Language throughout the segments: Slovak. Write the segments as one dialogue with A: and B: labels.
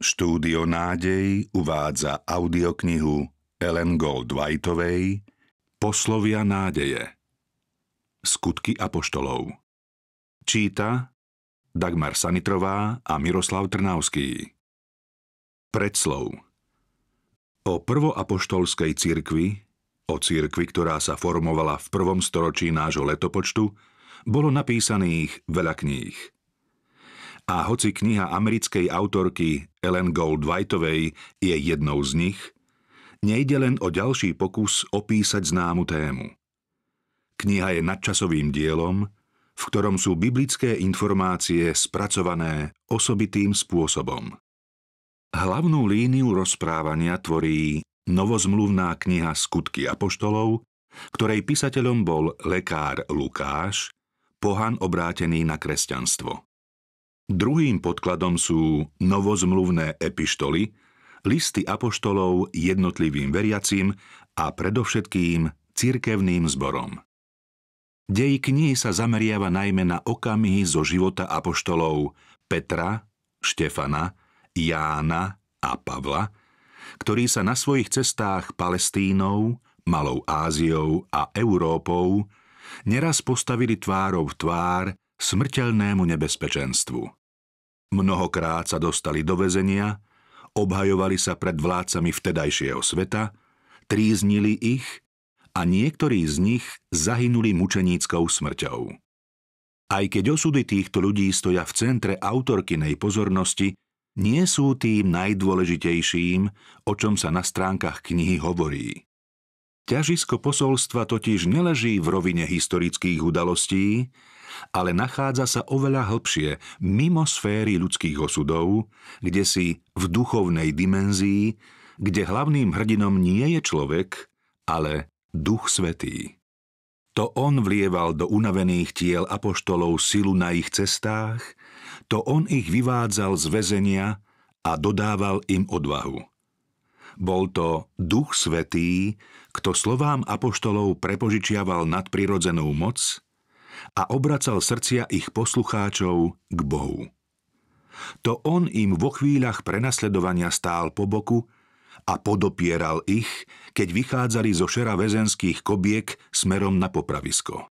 A: Štúdio Nádej uvádza audioknihu Ellen Gold Whiteovej Poslovia nádeje Skutky apoštolov Číta Dagmar Sanitrová a Miroslav Trnavský Predslov O prvoapoštolskej cirkvi, o cirkvi, ktorá sa formovala v prvom storočí nášho letopočtu, bolo napísaných veľa kníh – a hoci kniha americkej autorky Ellen Whiteovej je jednou z nich, nejde len o ďalší pokus opísať známu tému. Kniha je nadčasovým dielom, v ktorom sú biblické informácie spracované osobitým spôsobom. Hlavnú líniu rozprávania tvorí novozmluvná kniha Skutky apoštolov, ktorej písateľom bol lekár Lukáš, pohan obrátený na kresťanstvo. Druhým podkladom sú novozmluvné epištoly, listy apoštolov jednotlivým veriacim a predovšetkým cirkevným zborom. Dej knihy sa zameriava najmä na okamihy zo života apoštolov Petra, Štefana, Jána a Pavla, ktorí sa na svojich cestách Palestínou, Malou Áziou a Európou neraz postavili tvárov v tvár smrteľnému nebezpečenstvu. Mnohokrát sa dostali do väzenia, obhajovali sa pred vládcami vtedajšieho sveta, tríznili ich a niektorí z nich zahynuli mučeníckou smrťou. Aj keď osudy týchto ľudí stoja v centre autorkynej pozornosti, nie sú tým najdôležitejším, o čom sa na stránkach knihy hovorí. Ťažisko posolstva totiž neleží v rovine historických udalostí, ale nachádza sa oveľa hlbšie, mimo sféry ľudských osudov, kde si v duchovnej dimenzii, kde hlavným hrdinom nie je človek, ale Duch Svetý. To on vlieval do unavených tiel apoštolov silu na ich cestách, to on ich vyvádzal z väzenia a dodával im odvahu bol to Duch Svetý, kto slovám apoštolov prepožičiaval nadprirodzenú moc a obracal srdcia ich poslucháčov k Bohu. To on im vo chvíľach prenasledovania stál po boku a podopieral ich, keď vychádzali zo šera väzenských kobiek smerom na popravisko.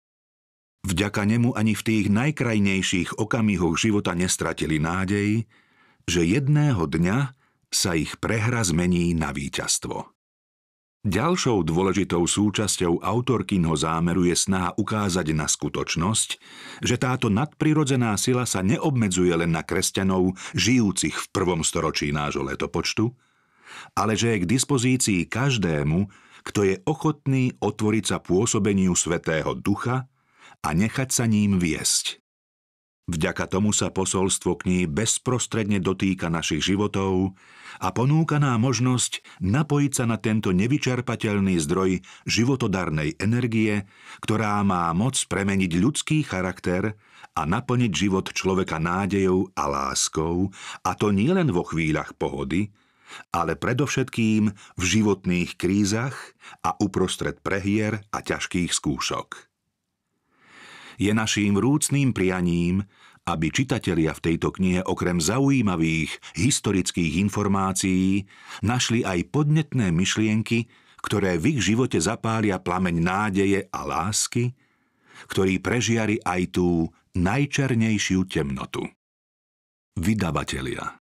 A: Vďaka nemu ani v tých najkrajnejších okamihoch života nestratili nádej, že jedného dňa sa ich prehra zmení na víťazstvo. Ďalšou dôležitou súčasťou autorkynho zámeru je snaha ukázať na skutočnosť, že táto nadprirodzená sila sa neobmedzuje len na kresťanov žijúcich v prvom storočí nášho letopočtu, ale že je k dispozícii každému, kto je ochotný otvoriť sa pôsobeniu Svetého Ducha a nechať sa ním viesť. Vďaka tomu sa posolstvo kníh bezprostredne dotýka našich životov a ponúka nám možnosť napojiť sa na tento nevyčerpateľný zdroj životodarnej energie, ktorá má moc premeniť ľudský charakter a naplniť život človeka nádejou a láskou, a to nielen vo chvíľach pohody, ale predovšetkým v životných krízach a uprostred prehier a ťažkých skúšok je naším rúcným prianím, aby čitatelia v tejto knihe okrem zaujímavých historických informácií našli aj podnetné myšlienky, ktoré v ich živote zapália plameň nádeje a lásky, ktorý prežiari aj tú najčernejšiu temnotu. Vydavatelia